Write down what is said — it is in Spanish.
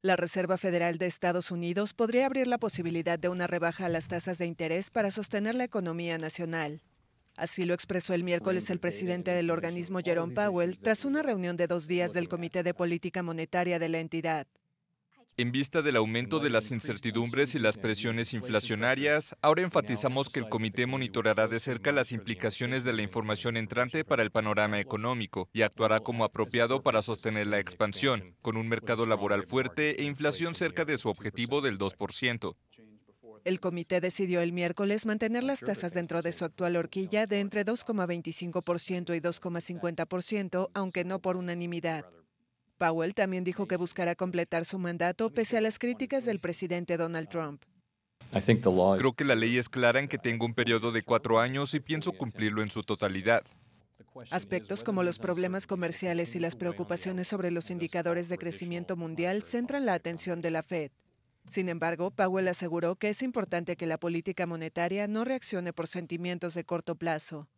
La Reserva Federal de Estados Unidos podría abrir la posibilidad de una rebaja a las tasas de interés para sostener la economía nacional. Así lo expresó el miércoles el eh, eh, presidente eh, del organismo Jerome Powell tras una reunión de dos días del Comité de Política Monetaria de la entidad. En vista del aumento de las incertidumbres y las presiones pues, inflacionarias, ahora enfatizamos que el comité monitorará de cerca las implicaciones de la información entrante para el panorama económico y actuará como apropiado para sostener la expansión, con un mercado este laboral fuerte e inflación cerca de su objetivo del 2%. Pues, el comité decidió el miércoles mantener las tasas dentro de su actual horquilla de entre 2,25% y 2,50%, aunque no por pues, unanimidad. Powell también dijo que buscará completar su mandato pese a las críticas del presidente Donald Trump. Creo que la ley es clara en que tengo un periodo de cuatro años y pienso cumplirlo en su totalidad. Aspectos como los problemas comerciales y las preocupaciones sobre los indicadores de crecimiento mundial centran la atención de la Fed. Sin embargo, Powell aseguró que es importante que la política monetaria no reaccione por sentimientos de corto plazo.